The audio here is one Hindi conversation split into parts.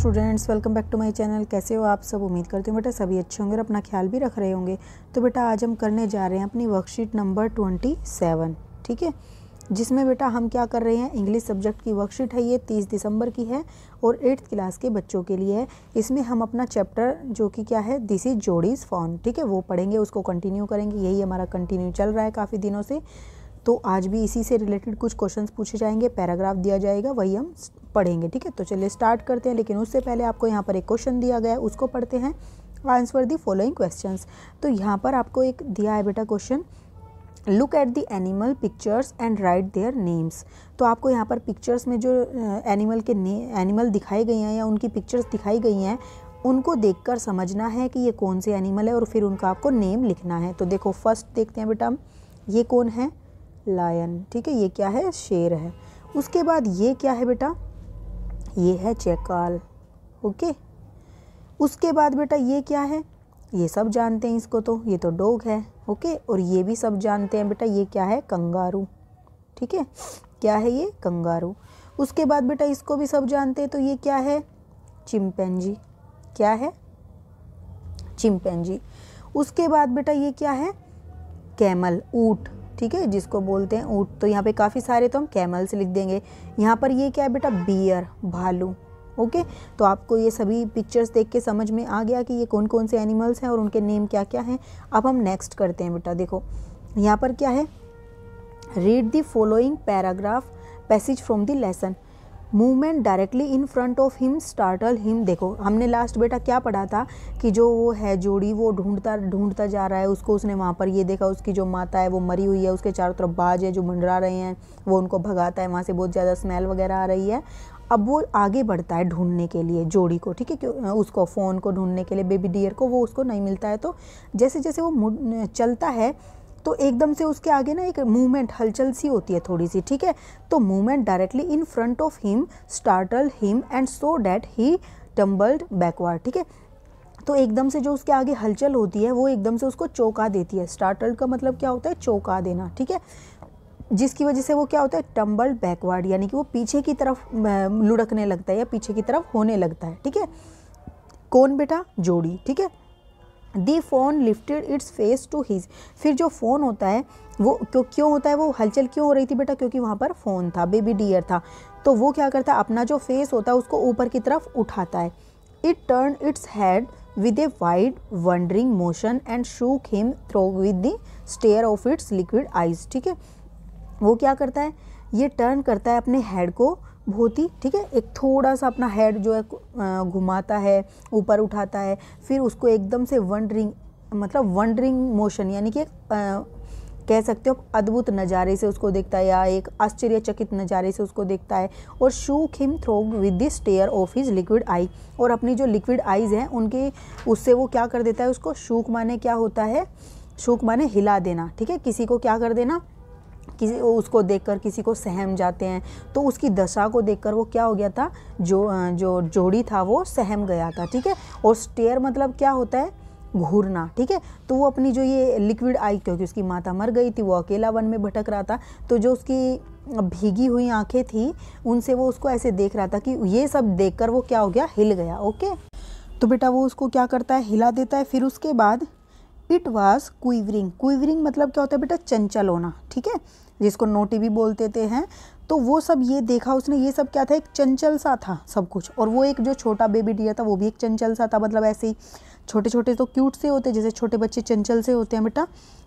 students welcome back to my channel कैसे हो आप सब उम्मीद करते हो बेटा सभी अच्छे होंगे और अपना ख्याल भी रख रहे होंगे तो बेटा आज हम करने जा रहे हैं अपनी वर्कशीट नंबर ट्वेंटी सेवन ठीक है जिसमें बेटा हम क्या कर रहे हैं इंग्लिश सब्जेक्ट की वर्कशीट है ये तीस दिसंबर की है और एट्थ क्लास के बच्चों के लिए है इसमें हम अपना चैप्टर जो कि क्या है दिस इज जोड़ीज़ फॉर्म ठीक है वो पढ़ेंगे उसको कंटिन्यू करेंगे यही हमारा कंटिन्यू चल रहा है काफ़ी दिनों से तो आज भी इसी से रिलेटेड कुछ क्वेश्चन पूछे जाएंगे पैराग्राफ दिया जाएगा वही हम पढ़ेंगे ठीक है तो चलिए स्टार्ट करते हैं लेकिन उससे पहले आपको यहाँ पर एक क्वेश्चन दिया गया है उसको पढ़ते हैं आंसर दी फॉलोइंग क्वेश्चन तो यहाँ पर आपको एक दिया है बेटा question look at the animal pictures and write their names तो आपको यहाँ पर पिक्चर्स में जो एनिमल के एनिमल दिखाई गई हैं या उनकी पिक्चर्स दिखाई गई हैं उनको देखकर समझना है कि ये कौन से एनिमल है और फिर उनका आपको नेम लिखना है तो देखो फर्स्ट देखते हैं बेटा ये कौन है लायन ठीक है ये क्या है शेर है उसके बाद ये क्या है बेटा ये है चैकाल ओके उसके बाद बेटा ये क्या है ये सब जानते हैं इसको तो ये तो डोग है ओके और ये भी सब जानते हैं बेटा ये क्या है कंगारू ठीक है क्या है ये कंगारू उसके बाद बेटा इसको भी सब जानते हैं तो ये क्या है चिंपैनजी क्या है चिंपैनजी उसके बाद बेटा ये क्या है कैमल ऊट ठीक है जिसको बोलते हैं ऊँट तो यहाँ पे काफ़ी सारे तो हम कैमल्स लिख देंगे यहाँ पर ये क्या है बेटा बियर भालू ओके तो आपको ये सभी पिक्चर्स देख के समझ में आ गया कि ये कौन कौन से एनिमल्स हैं और उनके नेम क्या क्या हैं अब हम नेक्स्ट करते हैं बेटा देखो यहाँ पर क्या है read the following paragraph passage from the lesson movement directly in front of him startle him देखो हमने लास्ट बेटा क्या पढ़ा था कि जो वो है जोड़ी वो ढूंढता ढूंढता जा रहा है उसको उसने वहाँ पर ये देखा उसकी जो माता है वो मरी हुई है उसके चारों तरफ बाज है जो मंडरा रहे हैं वो उनको भगाता है वहाँ से बहुत ज़्यादा स्मेल वगैरह आ रही है अब वो आगे बढ़ता है ढूंढने के लिए जोड़ी को ठीक है क्यों उसको फ़ोन को ढूंढने के लिए बेबी डियर को वो उसको नहीं मिलता है तो जैसे जैसे वो चलता है तो एकदम से उसके आगे ना एक मूवमेंट हलचल सी होती है थोड़ी सी ठीक है तो movement directly in front of him startle him and so that he tumbled backward ठीक है तो एकदम से जो उसके आगे हलचल होती है वो एकदम से उसको चौंका देती है स्टार्टल का मतलब क्या होता है चौंका देना ठीक है जिसकी वजह से वो क्या होता है टम्बल बैकवर्ड यानी कि वो पीछे की तरफ लुढ़कने लगता है या पीछे की तरफ होने लगता है ठीक है कौन बेटा जोड़ी ठीक है the fawn lifted its face to his फिर जो फ़ोन होता है वो क्यों क्यों होता है वो हलचल क्यों हो रही थी बेटा क्योंकि वहाँ पर फ़ोन था बेबी डियर था तो वो क्या करता है अपना जो फेस होता है उसको ऊपर की तरफ उठाता है it turn its head with a wide wondering motion and shook him through with the stare of its liquid eyes ठीक है वो क्या करता है ये टर्न करता है अपने हेड को धोती ठीक है एक थोड़ा सा अपना हेड जो है घुमाता है ऊपर उठाता है फिर उसको एकदम से वंडरिंग मतलब वंडरिंग मोशन यानी कि एक कह सकते हो अद्भुत नज़ारे से उसको देखता है या एक आश्चर्यचकित नज़ारे से उसको देखता है और shook him through with this stare of his liquid eye और अपनी जो लिक्विड आइज़ हैं उनके उससे वो क्या कर देता है उसको शूक माने क्या होता है शूक माने हिला देना ठीक है किसी को क्या कर देना किसी उसको देखकर किसी को सहम जाते हैं तो उसकी दशा को देखकर वो क्या हो गया था जो जो जोड़ी था वो सहम गया था ठीक है और स्टेयर मतलब क्या होता है घूरना ठीक है तो वो अपनी जो ये लिक्विड आई क्योंकि उसकी माता मर गई थी वो अकेला वन में भटक रहा था तो जो उसकी भीगी हुई आंखें थी उनसे वो उसको ऐसे देख रहा था कि ये सब देखकर वो क्या हो गया हिल गया ओके तो बेटा वो उसको क्या करता है हिला देता है फिर उसके बाद इट वॉज़ क्विवरिंग क्विवरिंग मतलब क्या होता है बेटा चंचल होना ठीक है जिसको नोटी भी बोलते थे हैं तो वो सब ये देखा उसने ये सब क्या था एक चंचल सा था सब कुछ और वो एक जो छोटा बेबी डियर था वो भी एक चंचल सा था मतलब ऐसे ही छोटे छोटे तो क्यूट से होते जैसे छोटे बच्चे चंचल से होते हैं बेटा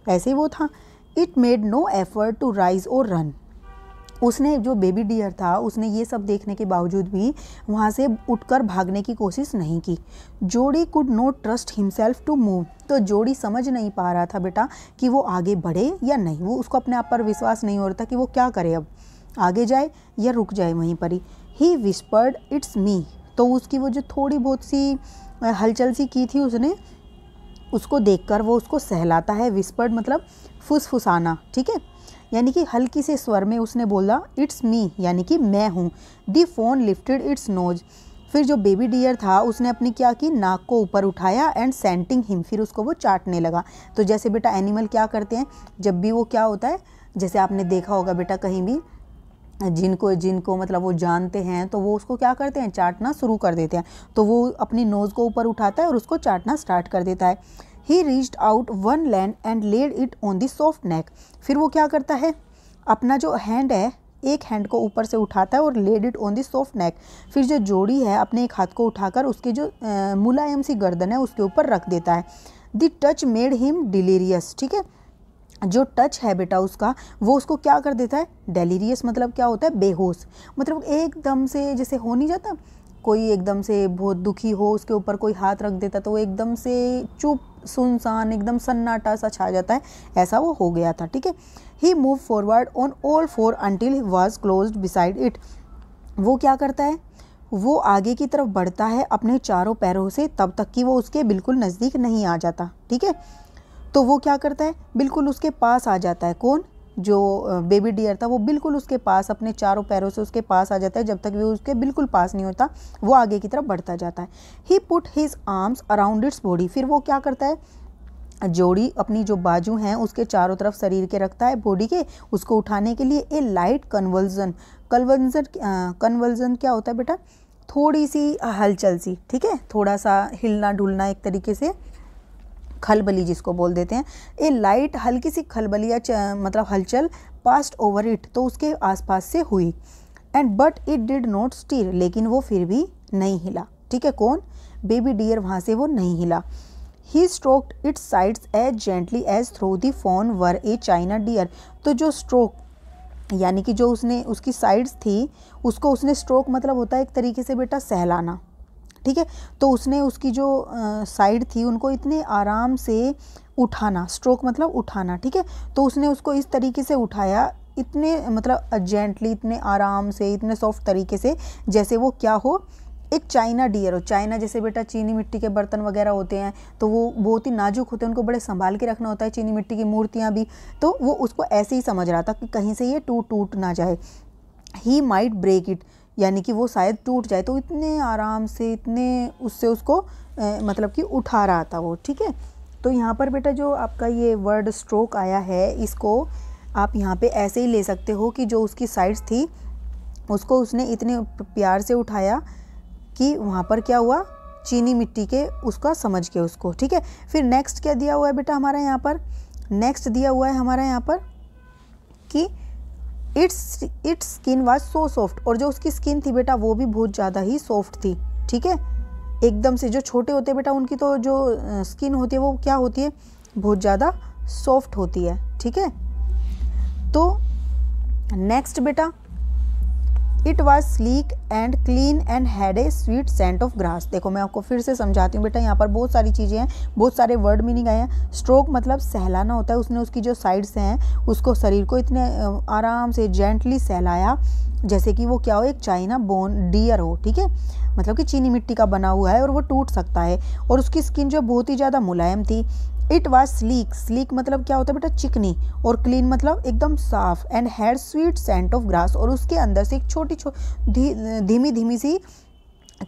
ऐसे ही वो था it made no effort to rise और रन उसने जो बेबी डियर था उसने ये सब देखने के बावजूद भी वहाँ से उठकर भागने की कोशिश नहीं की Jody could not trust himself to move तो जोड़ी समझ नहीं पा रहा था बेटा कि वो आगे बढ़े या नहीं वो उसको अपने आप पर विश्वास नहीं हो रहा था कि वो क्या करे अब आगे जाए या रुक जाए वहीं पर ही ही विस्पर्ड इट्स मी तो उसकी वो जो थोड़ी बहुत सी हलचल सी की थी उसने उसको देखकर वो उसको सहलाता है विस्पर्ड मतलब फुसफुसाना ठीक है यानी कि हल्की से स्वर में उसने बोला इट्स मी यानी कि मैं हूँ the fawn lifted its nose फिर जो बेबी डियर था उसने अपनी क्या की नाक को ऊपर उठाया एंड सेंटिंग हिम फिर उसको वो चाटने लगा तो जैसे बेटा एनिमल क्या करते हैं जब भी वो क्या होता है जैसे आपने देखा होगा बेटा कहीं भी जिनको जिनको मतलब वो जानते हैं तो वो उसको क्या करते हैं चाटना शुरू कर देते हैं तो वो अपनी नोज़ को ऊपर उठाता है और उसको चाटना स्टार्ट कर देता है he reached out one hand and laid it on the soft neck फिर वो क्या करता है अपना जो हैंड है एक हैंड को ऊपर से उठाता है और laid it on the soft neck फिर जो जोड़ी है अपने एक हाथ को उठाकर उसके जो मुलायम सी गर्दन है उसके ऊपर रख देता है the touch made him delirious ठीक है जो टच है बेटा उसका वो उसको क्या कर देता है डेलीरियस मतलब क्या होता है बेहोश मतलब एकदम से जैसे हो नहीं जाता कोई एकदम से बहुत दुखी हो उसके ऊपर कोई हाथ रख देता तो वो एकदम से चुप सुनसान एकदम सन्नाटा सा छा जाता है ऐसा वो हो गया था ठीक है he move forward on all four until was close beside it वो क्या करता है वो आगे की तरफ बढ़ता है अपने चारों पैरों से तब तक कि वो उसके बिल्कुल नज़दीक नहीं आ जाता ठीक है तो वो क्या करता है बिल्कुल उसके पास आ जाता है कौन जो बेबी डियर था वो बिल्कुल उसके पास अपने चारों पैरों से उसके पास आ जाता है जब तक वो उसके बिल्कुल पास नहीं होता वो आगे की तरफ बढ़ता जाता है he put his arms around its body फिर वो क्या करता है जोड़ी अपनी जो बाजू हैं उसके चारों तरफ शरीर के रखता है बॉडी के उसको उठाने के लिए a light conversion conversion conversion क्या होता है बेटा थोड़ी सी हलचल सी ठीक है थोड़ा सा हिलना ढुलना एक तरीके से खलबली जिसको बोल देते हैं ए लाइट हल्की सी खलबली या मतलब हलचल पास्ट ओवर इट तो उसके आसपास से हुई and but it did not stir लेकिन वो फिर भी नहीं हिला ठीक है कौन बेबी डियर वहाँ से वो नहीं हिला he stroked its sides as gently as through the fawn were a china dear तो जो स्ट्रोक यानी कि जो उसने उसकी साइड्स थी उसको उसने स्ट्रोक मतलब होता है एक तरीके से बेटा सहलाना ठीक है तो उसने उसकी जो साइड थी उनको इतने आराम से उठाना स्ट्रोक मतलब उठाना ठीक है तो उसने उसको इस तरीके से उठाया इतने मतलब जेंटली इतने आराम से इतने सॉफ्ट तरीके से जैसे वो क्या हो एक चाइना डियर हो चाइना जैसे बेटा चीनी मिट्टी के बर्तन वगैरह होते हैं तो वो बहुत ही नाजुक होते हैं उनको बड़े संभाल के रखना होता है चीनी मिट्टी की मूर्तियाँ भी तो वो उसको ऐसे ही समझ रहा था कि कहीं से ये टूट टूट ना जाए ही माइट ब्रेक इट यानी कि वो शायद टूट जाए तो इतने आराम से इतने उससे उसको ए, मतलब कि उठा रहा था वो ठीक है तो यहाँ पर बेटा जो आपका ये वर्ड स्ट्रोक आया है इसको आप यहाँ पे ऐसे ही ले सकते हो कि जो उसकी साइड्स थी उसको उसने इतने प्यार से उठाया कि वहाँ पर क्या हुआ चीनी मिट्टी के उसका समझ के उसको ठीक है फिर नेक्स्ट क्या दिया हुआ है बेटा हमारा यहाँ पर नेक्स्ट दिया हुआ है हमारा यहाँ पर कि its its skin was so soft और जो उसकी स्किन थी बेटा वो भी बहुत ज़्यादा ही सॉफ्ट थी ठीक है एकदम से जो छोटे होते हैं बेटा उनकी तो जो स्किन होती है वो क्या होती है बहुत ज़्यादा सॉफ्ट होती है ठीक है तो नेक्स्ट बेटा it was sleek and clean and had a sweet scent of grass देखो मैं आपको फिर से समझाती हूँ बेटा यहाँ पर बहुत सारी चीज़ें हैं बहुत सारे वर्ड मीनिंग आए हैं स्ट्रोक मतलब सहलाना होता है उसने उसकी जो साइड्स हैं उसको शरीर को इतने आराम से जेंटली सहलाया जैसे कि वो क्या हो एक चाइना बोन डियर हो ठीक है मतलब कि चीनी मिट्टी का बना हुआ है और वो टूट सकता है और उसकी स्किन जो बहुत ही ज़्यादा मुलायम थी इट वॉज स्लीक स्लीक मतलब क्या होता है बेटा चिकनी और क्लीन मतलब एकदम साफ and had sweet scent of grass और उसके अंदर से एक छोटी छोटी धीमी धीमी सी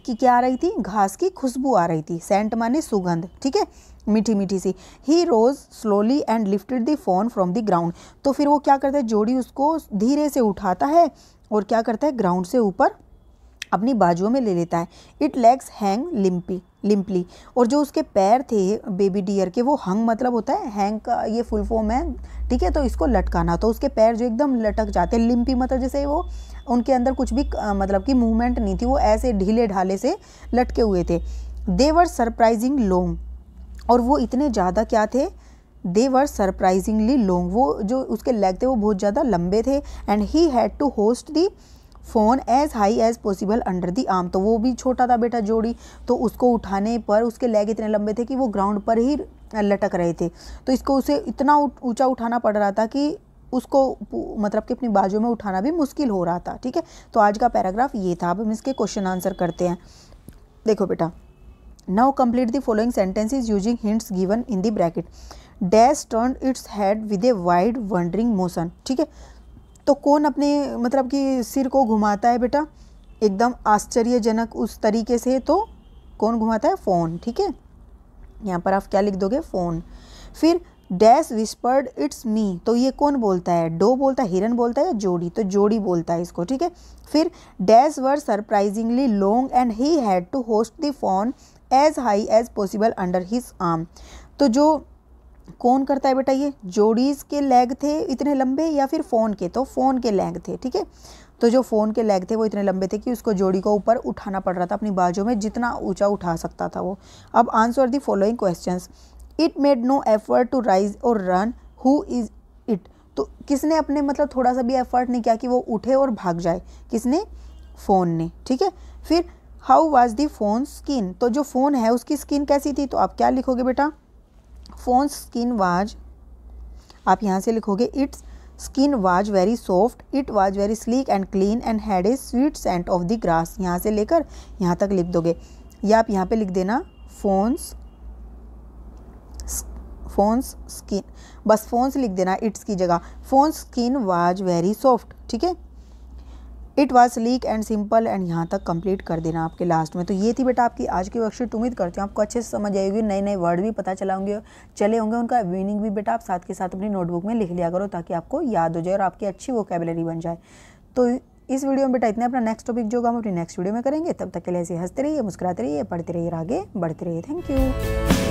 की क्या आ रही थी घास की खुशबू आ रही थी सेंट माने सुगंध ठीक है मीठी मीठी सी he rose slowly and lifted the fawn from the ground तो फिर वो क्या करता है जोड़ी उसको धीरे से उठाता है और क्या करता है ग्राउंड से ऊपर अपनी बाजुओं में ले लेता है it legs hang limpy limply और जो उसके पैर थे बेबी डियर के वो हंग मतलब होता है हैंग का ये फुल फॉर्म है ठीक है तो इसको लटकाना तो उसके पैर जो एकदम लटक जाते हैं लिम्पी मतलब जैसे वो उनके अंदर कुछ भी मतलब कि मूवमेंट नहीं थी वो ऐसे ढीले ढाले से लटके हुए थे देवर सरप्राइजिंग लॉन्ग और वो इतने ज़्यादा क्या थे देवर सरप्राइजिंगली लॉन्ग वो जो उसके लेग थे वो बहुत ज़्यादा लंबे थे and he had to hoist the fawn as high as possible under the arm तो वो भी छोटा था बेटा जोड़ी तो उसको उठाने पर उसके लेग इतने लंबे थे कि वो ग्राउंड पर ही लटक रहे थे तो इसको उसे इतना ऊंचा उठाना पड़ रहा था कि उसको मतलब कि अपनी बाजू में उठाना भी मुश्किल हो रहा था ठीक है तो आज का पैराग्राफ ये था अब हम इसके क्वेश्चन आंसर करते हैं देखो बेटा now complete the following sentences using hints given in the bracket dash turn its head with a wide wondering motion ठीक है तो कौन अपने मतलब कि सिर को घुमाता है बेटा एकदम आश्चर्यजनक उस तरीके से तो कौन घुमाता है फ़ोन ठीक है यहाँ पर आप क्या लिख दोगे फ़ोन फिर डैश विस्पर्ड इट्स मी तो ये कौन बोलता है डो बोलता है हिरन बोलता है या जोड़ी तो जोड़ी बोलता है इसको ठीक है फिर dash were surprisingly long and he had to hoist the fawn as high as possible under his arm तो जो कौन करता है बेटा ये जोड़ीज़ के लेग थे इतने लंबे या फिर फ़ोन के तो फ़ोन के लेग थे ठीक है तो जो फ़ोन के लेग थे वो इतने लंबे थे कि उसको जोड़ी को ऊपर उठाना पड़ रहा था अपनी बाजू में जितना ऊंचा उठा सकता था वो अब answer the following question it made no effort to rise और रन हु इज़ इट तो किसने अपने मतलब थोड़ा सा भी एफर्ट नहीं किया कि वो उठे और भाग जाए किसने फ़ोन ने ठीक है फिर how was the fawn skin तो जो फ़ोन है उसकी स्किन कैसी थी तो आप क्या लिखोगे बेटा फोन स्किन वाज आप यहाँ से लिखोगे its skin was very soft it was very sleek and clean and had a sweet scent of the grass यहाँ से लेकर यहाँ तक लिख दोगे या आप यहाँ पे लिख देना फोन्स फोन्स स्किन बस फोन्स लिख देना इट्स की जगह fawn skin was very soft ठीक है it was sleek and simple एंड यहाँ तक कंप्लीट कर देना आपके लास्ट में तो ये थी बेटा आपकी आज की वर्कशीट उम्मीद करती हूँ आपको अच्छे से समझ आएगी नए नए वर्ड भी पता चला होंगे चले होंगे उनका मीनिंग भी बेटा आप साथ के साथ अपनी नोटबुक में लिख लिया करो ताकि आपको याद हो जाए और आपकी अच्छी वोकेबलरी बन जाए तो इस वीडियो में बेटा इतना अपना नेक्स्ट टॉपिक जो होगा हम अपनी नेक्स्ट वीडियो में करेंगे तब तक के लिए ऐसे हंसते रहिए मुस्कुराते रहिए पढ़ते रहिए आगे बढ़ते रहिए थैंक यू